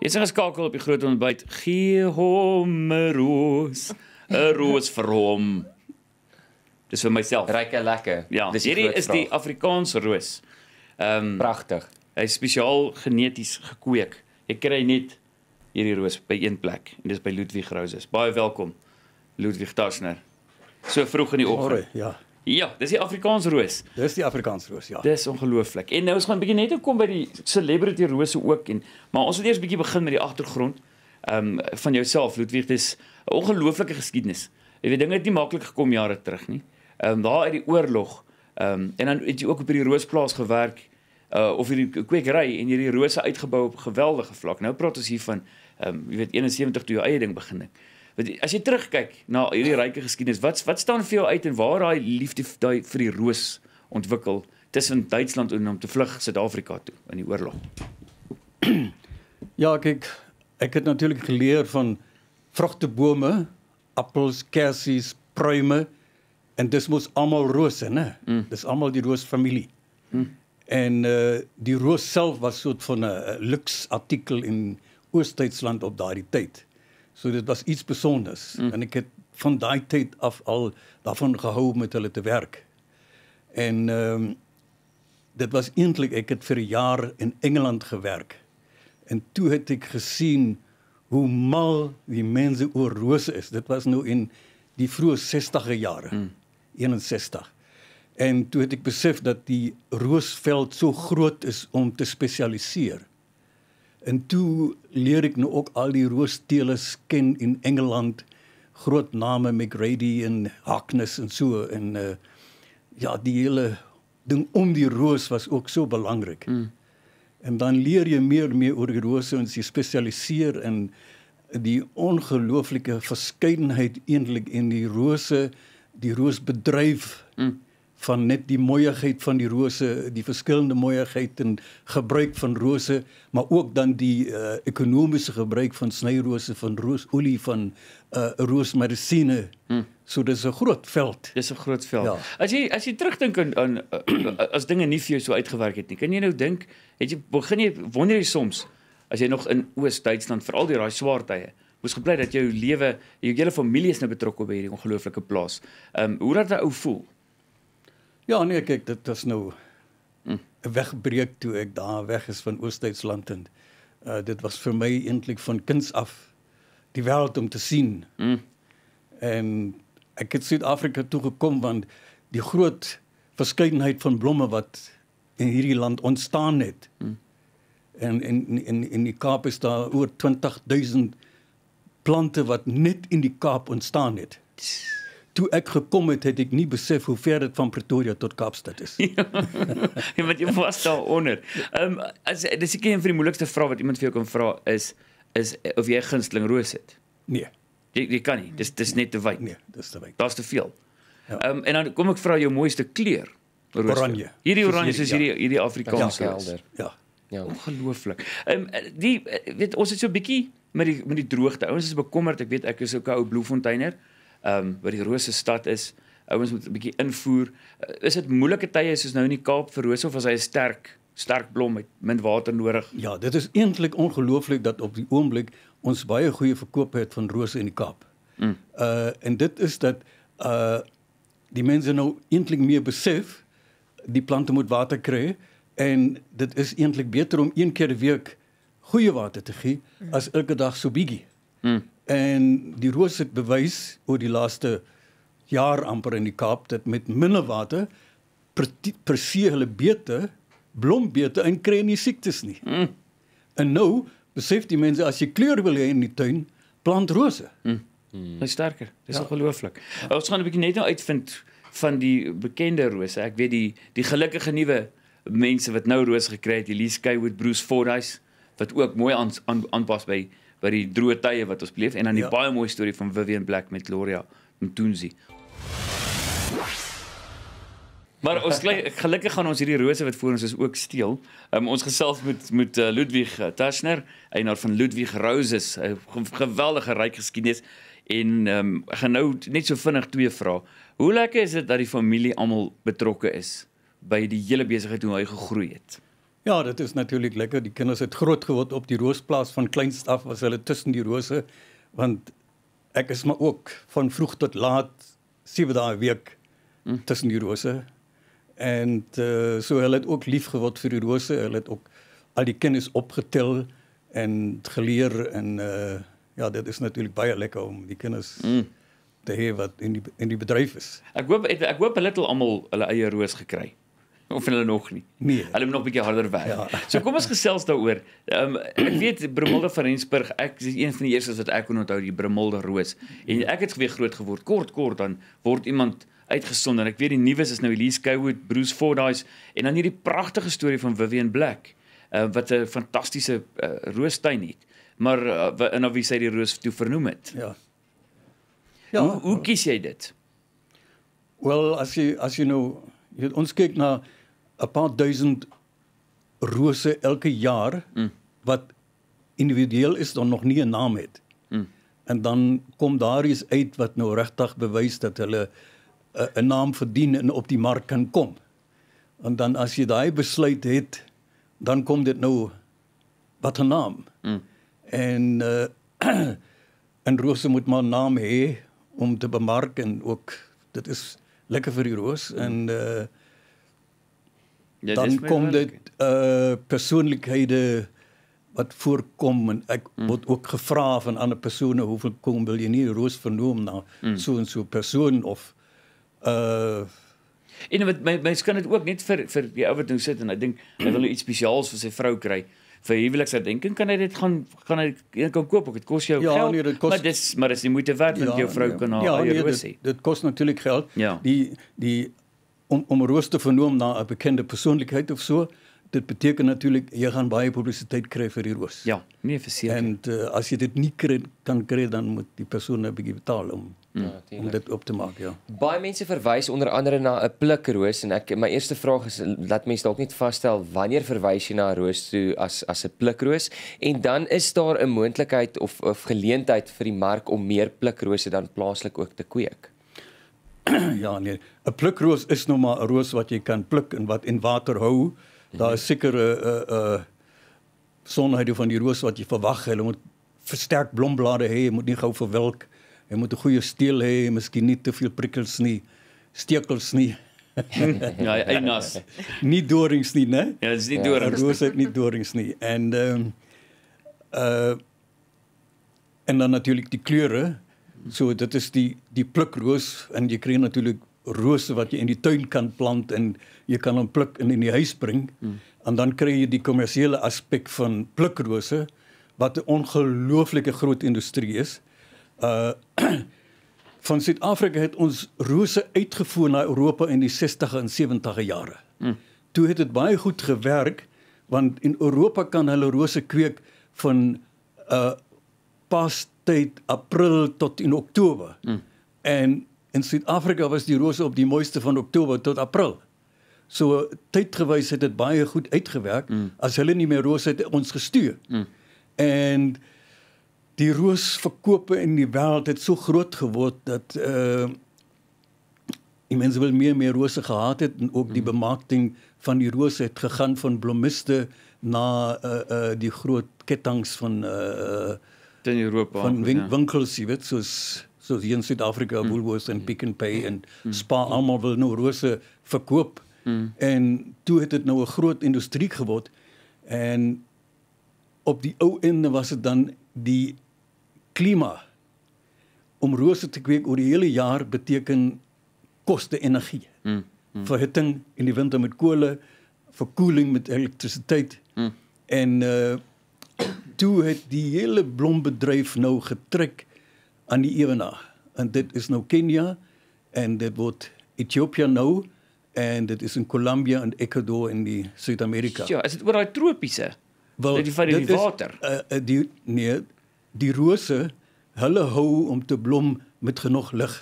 Jy's ingeskakel op die groot ontbyt. Gee hom 'n roos, 'n roos vir hom. Dis vir myself. Ryk en lekker. Ja, Dis hierdie is die Afrikaanse roos. Ehm um, pragtig. Hy is spesiaal geneties gekweek. Jy kry net hierdie roos by een plek en dis by Ludwig Roses. Baie welkom Ludwig Tasner. So vroeg in die oggend. Ja. Ja, dis die Afrikaansroos. Dis die Afrikaansroos, ja. Dis ongelooflik. En nou ons gaan 'n bietjie net kom by die celebrity rose ook en maar ons wil eers 'n bietjie begin met die agtergrond ehm um, van jouself Ludwig. Dis 'n ongelooflike geskiedenis. Jy weet dinge het nie maklik gekom jare terug nie. Ehm um, daar uit die oorlog ehm um, en dan het jy ook op hierdie roosplaas gewerk uh of hierdie kwekery en hierdie rose uitgebou op geweldige vlak. Nou praat ons hier van ehm um, jy weet 71 toe jou eie ding begin het as jy terugkyk na hierdie ryke geskiedenis, wat wat staan vir jou uit en waar daai liefde daai vir die roos ontwikkel tussen Duitsland en om te vlug Suid-Afrika toe in die oorlog? Ja, kyk, ek het natuurlik geleer van vrugtebome, appels, kersies, pruime en dis mos almal rose, né? Mm. Dis almal die roosfamilie. Mm en uh, die roos self was soort van 'n eh, luks artikel in Oost-Duitsland op daardie tyd. So dit was iets spesiaals mm. en ek het van daai tyd af al daarvan gehou met hulle te werk. En ehm um, dit was eintlik ek het vir 'n jaar in Engeland gewerk. En toe het ek gesien hoe mal die mense oor rose is. Dit was nou in die vroeë 60e jare. Mm. 61. En toe het ek besef dat die roosveld so groot is om te spesialiseer. En toe leer ek nou ook al die roosteeles ken in Engeland, groot name McGrady en Harkness en so en uh, ja, die hele ding om die roos was ook so belangrik. Mm. En dan leer jy meer en meer oor die rose en jy spesialiseer in die ongelooflike verskeidenheid eintlik in die rose, die roosbedryf. Mm van net die mooiheid van die rose, die verskillende mooiheid en gebruik van rose, maar ook dan die uh, eh, ekonomiese gebruik van snyrose, van roosolie, van uh, eh, roosmedisyne. Hmm. So dis 'n groot veld. Dis 'n groot veld. Ja. As jy as jy terugdink aan, aan eh, as dinge nie vir jou so uitgewerk het nie, kan jy nou dink, het jy begin jy wonder jy soms as jy nog in Oos-Duitsland veral deur daai swaar tye was gebly dat jou lewe, jou hele familie is nou betrokke by hierdie ongelooflike plaas. Ehm um, hoe dat 'n ou voel Ja, nee, kyk, dit is nou hm. 'n wegbreek toe ek daar weg is van Oos-Duitsland en uh, dit was vir my eintlik van kinds af die wêreld om te sien. Mm. En ek het Suid-Afrika toe gekom want die groot verskeidenheid van blomme wat in hierdie land ontstaan het. Mm. En in in in die Kaap is daar oor 20 000 plante wat net in die Kaap ontstaan het. Tss toe ek gekom het, het ek nie besef hoe ver dit van Pretoria tot Kaapstad is. Ja. ja, want jy was daar onder. Ehm um, as dis ek een van die moeilikste vrae wat iemand vir jou kan vra is is eh, of jy gunsteling roos het. Nee. Jy jy kan nie. Dis dis net te wyd. Nee, dis te wyd. Daar's te veel. Ja. Ehm ja. um, en dan kom ek vra jou mooiste kleur. Roos. Oranje. Hierdie oranje is hierdie hierdie Afrikaanse ja. helder. Ja. Ja, ongelooflik. Ehm um, die eh, weet ons het so 'n bietjie met die met die droogte. Ouens is bekommerd. Ek weet ek is ook 'n ou Bloemfonteiner ehm um, waar die rose stad is. Ouens moet 'n bietjie invoer. Eh, is dit moeilike tye soos nou in die Kaap vir rose of as hy 'n sterk sterk blom het, min water nodig? Ja, dit is eintlik ongelooflik dat op die oomblik ons baie goeie verkope het van rose in die Kaap. Mm. Uh en dit is dat uh die mense nou eintlik meer besef die plante moet water kry en dit is eintlik beter om een keer 'n week goeie water te gee mm. as elke dag so bietjie. Mm. En die roos het bewys oor die laaste jaar amper in die Kaap dat met minder water presie hulle beter blom beter en kry nie siektes nie. Mm. En nou besef die mense as jy kleur wil hê in die tuin, plant rose. Mm. Hy's hmm. sterker. Dis ja. ongelooflik. Ja. Ons gaan 'n bietjie net nou uitvind van die bekende rose. Ek weet die die gelukkige nuwe mense wat nou rose gekry het, Elise Kaywood Bruce Fordyce wat ook mooi aan aanpas by by die droë tye wat ons beleef en dan die ja. baie mooi storie van Vivian Black met Gloria Mtunzi. Maar ons gelukkig gaan ons hierdie rose wat voor ons is ook steel. Um, ons gesels met met uh, Ludwig eh, Taschner, eienaar van Ludwig Roses, 'n uh, geweldige ryk geskiedenis en ehm um, ek gaan nou net so vinnig twee vrae. Hoe lekker is dit dat die familie almal betrokke is by die hele besigheid hoe hy gegroei het? Ja, dit is natuurlik lekker. Die kinders het groot geword op die roosplaas van Kleinstaf was hulle tussen die rose want ek is maar ook van vroeg tot laat sewe dae 'n week hm. tussen die rose. En uh, so hulle het ook lief geword vir die rose. Hulle het ook al die kennis opgetel en geleer en uh, ja, dit is natuurlik baie lekker om die kinders mm. te hê wat in die in die bedryf is. Ek hoop ek, ek hoop hulle het almal hulle eie roos gekry of hulle nog nie. Nee. Hulle moet nog 'n bietjie harder werk. Ja. So kom ons gesels daaroor. Ehm um, ek weet Brumolde van Rensburg, ek is een van die eerstes wat ek kon onthou die Brumolde roos. En ek het geweet groot geword kort kort dan word iemand uitgesonder. Ek weet die nuus is nou Elise Cowood, Bruce Fordyce en dan hierdie pragtige storie van Vivian Black. Ehm uh, wat 'n fantastiese uh, roostuin het. Maar uh, in of wie sê die roos toe vernoem het? Ja. Ja, hoe, hoe kies jy dit? Wel, as jy as jy nou jy, ons kyk na 'n paar duisend rose elke jaar mm. wat individueel is dan nog nie 'n naam het. Mm. En dan kom daar iets uit wat nou regtig bewys dat hulle eh, 'n naam verdien en op die mark kan kom. En dan as jy daai besluit het, dan kom dit nou wat 'n naam. Mm. En uh, eh, 'n rose moet maar 'n naam hê om te bemark en ook dit is lekker vir die roos mm. en uh, Ja, dan kom dit uh persoonlikhede wat voorkom en ek mm. word ook gevra van ander persone hoeveel kom wil jy nie roos vernoem na mm. so en so persoon of uh en wat my my skyn dit ook net vir vir die ou wat nou sit en ek dink hy wil iets spesiaals vir sy vrou kry vir huweliksherdenking kan hy dit gaan gaan hy kan koop ek dit kos jou ja, geld nee, dit kost, maar dis maar dis nie moeite werd want ja, jou vrou nee, kan haar ja, nee, dit, dit kos natuurlik geld ja. die die om om roos te vernoem na 'n bekende persoonlikheid of so, dit beteken natuurlik jy gaan baie publisiteit kry vir die roos. Ja, nee verseker. En uh, as jy dit nie kry kan kry dan moet die persoon 'n bietjie betaal om hmm. Ja, om dit op te maak ja. Baie mense verwys onder andere na 'n plukroos en ek my eerste vraag is laat mense dalk net vasstel wanneer verwys jy na 'n roos toe as as 'n plukroos en dan is daar 'n moontlikheid of of geleentheid vir die mark om meer plukrose dan plaaslik ook te kweek. ja nee, 'n plukroos is nog maar 'n roos wat jy kan pluk en wat in water hou. Daar is seker 'n uh, eh, 'n uh, uh, eh, sonheid van die roos wat jy verwag. Hulle moet versterk blomblare hê, moet nie gou verwilk. Hy moet 'n goeie steel hê, miskien nie te veel prikkels nie, stekels nie. ja, eienas. Nie dorings nie, né? Ja, dis nie ja, dorings. Ja, roos het nie dorings nie. En ehm um, uh en dan natuurlik die kleure. So dit is die die plukroos en jy kry natuurlik rose wat jy in die tuin kan plant en jy kan hom pluk en in die huis bring. Hmm. En dan kry jy die kommersiële aspek van plukrose wat 'n ongelooflike groot industrie is. Uh van Suid-Afrika het ons rose uitgevoer na Europa in die 60e en 70e jare. Hmm. Toe het dit baie goed gewerk want in Europa kan hulle rose kweek van uh past tyd april tot in oktober. Mm. En in Suid-Afrika was die rose op die mooiste van oktober tot april. So tydgewys het dit baie goed uitgewerk mm. as hulle nie meer rose het ons gestuur. Mm. En die roosverkope in die wêreld het so groot geword dat uh die mense wil meer en meer rose gehad het en ook mm. die bemarking van die rose het gegaan van blommiste na uh uh die groot kettinge van uh in Europa van aankoop, ja. win ja. winkels jy weet soos soos hier in Suid-Afrika mm. Woolworths en Pick n Pay en mm. Spar mm. almal wil nou rose verkoop mm. en toe het dit nou 'n groot industrie geword en op die ou einde was dit dan die klima om rose te kweek oor die hele jaar beteken koste energie mm. Mm. verhitting in die winter met kolle verkoeling met elektrisiteit mm. en uh toe het die hele blombedryf nou getrek aan die ewenaar en dit is nou Kenia en dit word Ethiopië nou en dit is in Kolumbie en Ekwador in die Suid-Amerika. Ja, is dit oor daai tropiese? Wel, dit vir die, die water. Is, uh, eh, eh, die nee, die rose hulle hou om te blom met genoeg lig.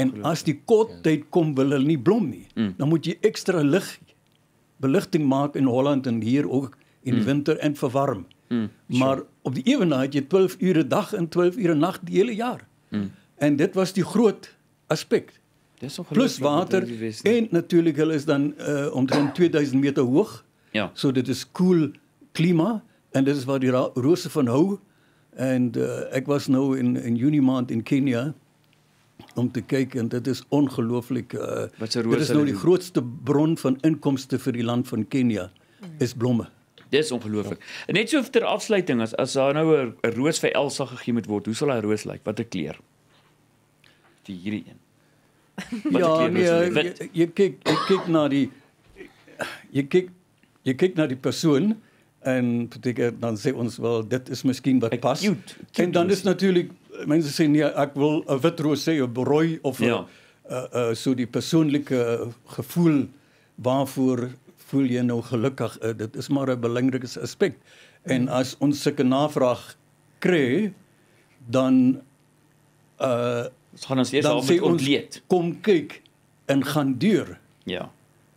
En as die kort tyd kom wil hulle nie blom nie. Mm. Dan moet jy ekstra lig beligting maak in Holland en hier ook in die mm. winter en verwarm. Mm. Mm, maar sure. op die ewenaard jy 12 ure dag en 12 ure nag die hele jaar. Mm. En dit was die groot aspek. Dis ongelooflik. Plus water nee. en natuurlik hulle is dan uh, omtrent 2000 meter hoog. Ja. So dit is koel cool klima en dit is waar die rose van hou. En uh, ek was nou in in Junie maand in Kenia om te kyk en dit is ongelooflik. Uh, dit is nou die grootste bron van inkomste vir die land van Kenia mm. is blomme. Mm. Dis ongelooflik. Ja. Net so ter afsluiting as as daar nou 'n roos vir Elsa gegee moet word, hoe sal hy roos lyk? Watter kleur? Vir hierdie een. ja, nee, eh, jy, jy kyk jy kyk na die jy kyk jy kyk na die persoon en beteken dan sê ons wel dit is miskien wat pas. Cute, cute en dan is natuurlik mense sê nee, ek wil 'n wit roos sê of rooi of ja. a, a, a, so die persoonlike gevoel waarvoor voel jy nou gelukkig? Uh, dit is maar 'n belangrike aspek. En hmm. as ons sulke navraag kry, dan uh gaan ons eers al met ontleed. Kom kyk en gaan deur. Ja.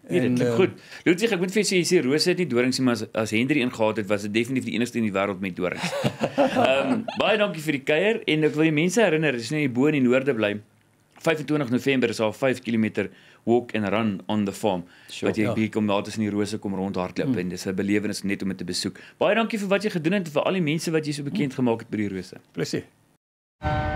Nee, dit is eh, goed. Lucy, ek moet vir jou sê, hierdie rose het nie dorings nie, maar as, as Henry ingegaat het, was dit definitief die enigste in die wêreld met dorings. Ehm um, baie dankie vir die kuier en ek wil die mense herinner, as jy nou bo in die noorde bly, 25 November is daar 5 km walk and run on the farm. Sure, wat jy ja. kom daar tussen die rose kom rondhardloop mm. en dis 'n belewenis net om dit te besoek. Baie dankie vir wat jy gedoen het vir al die mense wat jy so bekend mm. gemaak het by die rose. Plessie.